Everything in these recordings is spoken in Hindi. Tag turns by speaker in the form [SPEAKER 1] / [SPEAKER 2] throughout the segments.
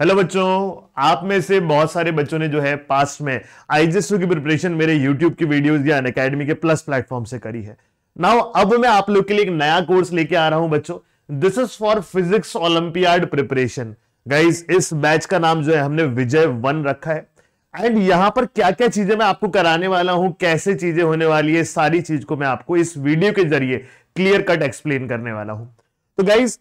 [SPEAKER 1] हेलो बच्चों आप में से बहुत सारे बच्चों ने जो है पास्ट में आईजेसू की प्रिपरेशन मेरे यूट्यूब की वीडियोस या अकेडमी के प्लस प्लेटफॉर्म से करी है नाउ अब मैं आप लोग के लिए एक नया कोर्स लेके आ रहा हूं बच्चों this is for physics olympiad preparation guys इस बैच का नाम जो है हमने विजय वन रखा है एंड यहां पर क्या क्या चीजें मैं आपको कराने वाला हूं कैसे चीजें होने वाली है सारी चीज को मैं आपको इस वीडियो के जरिए क्लियर कट एक्सप्लेन करने वाला हूं तो guys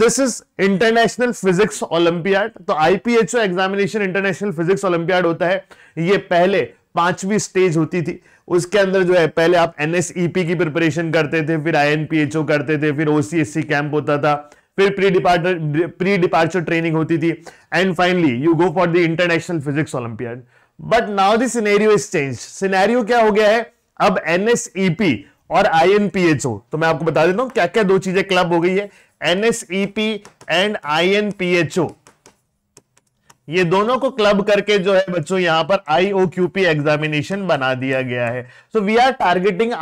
[SPEAKER 1] this is international physics olympiad तो IPhO examination international physics olympiad होता है ये पहले पांचवी स्टेज होती थी उसके अंदर जो है पहले आप एनएसईपी e की प्रिपरेशन करते थे फिर आईएनपीएचओ करते थे फिर ओसीएससी कैंप होता था फिर pre departure pre departure training होती थी and finally you go for the international physics olympiad but now scenario is change scenario क्या हो गया है अब एनएसईपी और आईएनपीएचओ तो मैं आपको बता देता हूं क्या क्या दो चीजें क्लब हो गई है एनएसईपी एंड आईएनपीएचओ ये दोनों को क्लब करके जो है बच्चों यहां पर क्यूपी एग्जामिनेशन बना दिया गया है so we are targeting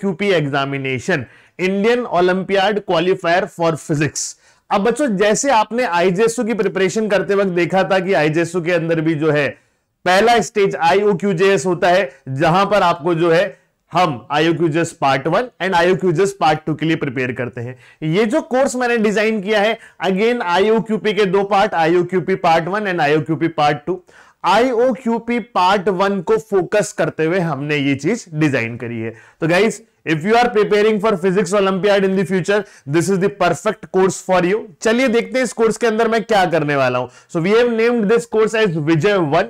[SPEAKER 1] QP examination Indian olympiad qualifier for physics अब बच्चों जैसे आपने आईजेएसओ की प्रिपरेशन करते वक्त देखा था कि आईजेएसओ के अंदर भी जो है पहला स्टेज आईओक्यूजेएस होता है जहां पर आपको जो है हम आयो क्यूजेस पार्ट वन एंड आयो क्यूजस पार्ट टू के लिए प्रिपेयर करते हैं ये जो कोर्स मैंने डिजाइन किया है अगेन आईओ क्यूपी के दो part IO QP part one and IO QP part two IO QP part one को फोकस करते हुए हमने ये चीज डिजाइन करी है तो guys if you are preparing for physics olympiad in the future this is the perfect course for you चलिए देखते हैं इस कोर्स के अंदर मैं क्या करने वाला हूं so we have named this course as Vijay one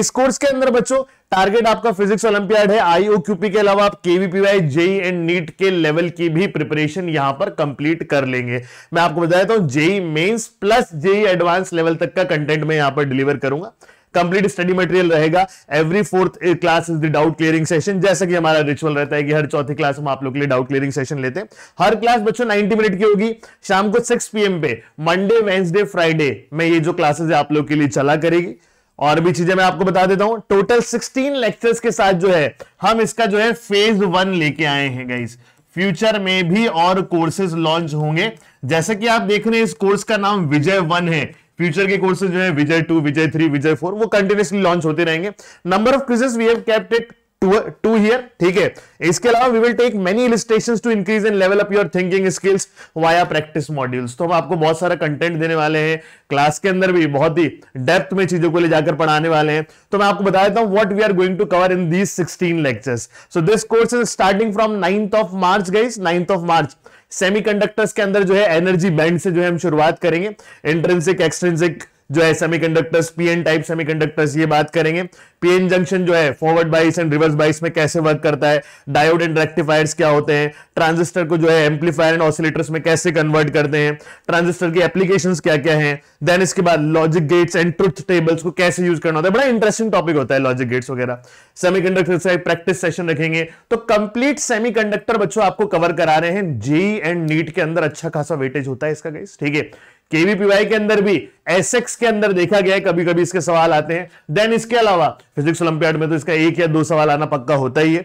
[SPEAKER 1] इस कोर्स के अंदर बच्चों टारगेट आपका फिजिक्स ओलंपियाड है आईओक्यूपी के अलावा आप केवीपीवाई जेई एंड नीट के लेवल की भी प्रिपरेशन यहां पर कंप्लीट कर लेंगे मैं आपको बता देता हूं JEE mains plus JEE advance level तक का कंटेंट मैं यहां पर डिलीवर करूंगा कंप्लीट स्टडी मटेरियल रहेगा every fourth class is the doubt clearing session जैसा कि हमारा रिचुअल रहता है कि हर चौथी क्लास हम आप लोग के लिए डाउट क्लियरिंग सेशन लेते हैं हर क्लास बच्चों 90 मिनट की होगी शाम को 6 पीएम पे मंडे वेंसडे फ्राइडे में ये जो क्लासेस है आप लोग के लिए चला करेगी और भी चीजें मैं आपको बता देता हूं टोटल 16 लेक्चर्स के साथ जो है हम इसका जो है फेज वन लेके आए हैं गाइस फ्यूचर में भी और कोर्सेज लॉन्च होंगे जैसे कि आप देख रहे हैं इस कोर्स का नाम विजय वन है फ्यूचर के कोर्सेज जो है Vijay two Vijay three Vijay four वो कंटिन्यूसली लॉन्च होते रहेंगे number of quizzes we have kept it to here ठीक है इसके अलावा we will take many illustration to increase and level up your thinking skills via practice modules तो हम आपको बहुत सारा कंटेंट देने वाले हैं क्लास के अंदर भी बहुत ही डेप्थ में चीजों को ले जाकर पढ़ाने वाले हैं तो मैं आपको बता देता हूं what we are going to cover in these sixteen lectures so this course is starting from ninth of March guys ninth of March semiconductors के अंदर जो है एनर्जी बैंड से जो है हम शुरुआत करेंगे इंट्रेंसिक एक्सट्रेंसिक जो है सेमीकंडक्टर्स पीएन टाइप सेमीकंडक्टर्स ये बात करेंगे पीएन जंक्शन जो है फॉरवर्ड बाइस एंड रिवर्स बाइस में कैसे वर्क करता है डायोड एंड रेक्टिफायर्स क्या होते हैं ट्रांजिस्टर को जो है एम्पलीफायर एंड ऑसिलेटर्स में कैसे कन्वर्ट करते हैं ट्रांजिस्टर की एप्लीकेशन क्या क्या है देन इसके बाद logic gates and truth tables को कैसे यूज करना होता है बड़ा इंटरेस्टिंग टॉपिक होता है लॉजिक गेट्स वगैरह सेमी कंडक्टर से प्रैक्टिस सेशन रखेंगे तो कंप्लीट कंडक्टर बच्चों आपको कवर करा रहे हैं जी एंड नीट के अंदर अच्छा खासा वेटेज होता है इसका गेस ठीक है केवीपीवाई के अंदर भी एसएक्स के अंदर देखा गया है कभी कभी इसके सवाल आते हैं देन इसके अलावा फिजिक्स ओलंपियाड में तो इसका एक या दो सवाल आना पक्का होता ही है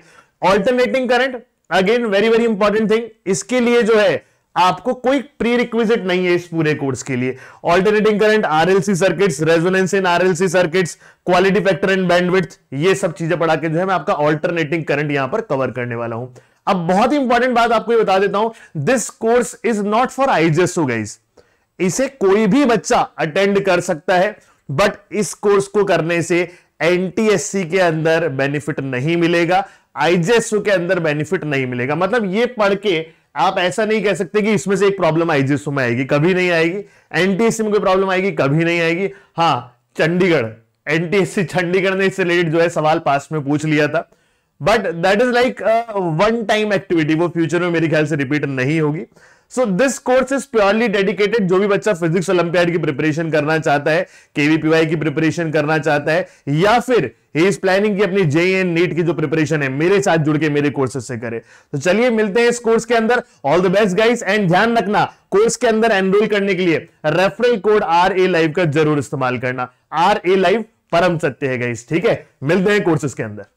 [SPEAKER 1] alternating current again very very important thing इसके लिए जो है आपको कोई प्री रिक्विजिट नहीं है इस पूरे कोर्स के लिए alternating current RLC circuits resonance in RLC circuits quality factor and bandwidth ये सब चीजें पढ़ा के जो है मैं आपका ऑल्टरनेटिंग करंट यहां पर कवर करने वाला हूं अब बहुत ही इंपॉर्टेंट बात आपको ये बता देता हूं this course is not for IJSO guys इसे कोई भी बच्चा अटेंड कर सकता है बट इस कोर्स को करने से एनटीएससी के अंदर बेनिफिट नहीं मिलेगा आईजीएसयू के अंदर बेनिफिट नहीं मिलेगा मतलब ये पढ़ के आप ऐसा नहीं कह सकते कि इसमें से एक प्रॉब्लम आईजीएसयू में आएगी कभी नहीं आएगी एनटीएससी में कोई प्रॉब्लम आएगी कभी नहीं आएगी हाँ चंडीगढ़ एनटीएससी चंडीगढ़ ने इससे रिलेटेड जो है सवाल पास में पूछ लिया था but that is like one time activity वो फ्यूचर में मेरे ख्याल से रिपीट नहीं होगी so this course is purely dedicated जो भी बच्चा फिजिक्स ओलंपियाड की प्रिपरेशन करना चाहता है केवीपीवाई की प्रिपरेशन करना चाहता है या फिर इस प्लानिंग की अपनी जे एन नीट की जो प्रिपरेशन है मेरे साथ जुड़ के मेरे कोर्सेज से करे तो चलिए मिलते हैं इस कोर्स के अंदर all the best guys and ध्यान रखना कोर्स के अंदर एनरोल करने के लिए referral code R A live का जरूर इस्तेमाल करना आर ए लाइव परम सत्य है गाइस ठीक है मिलते हैं कोर्सेज के अंदर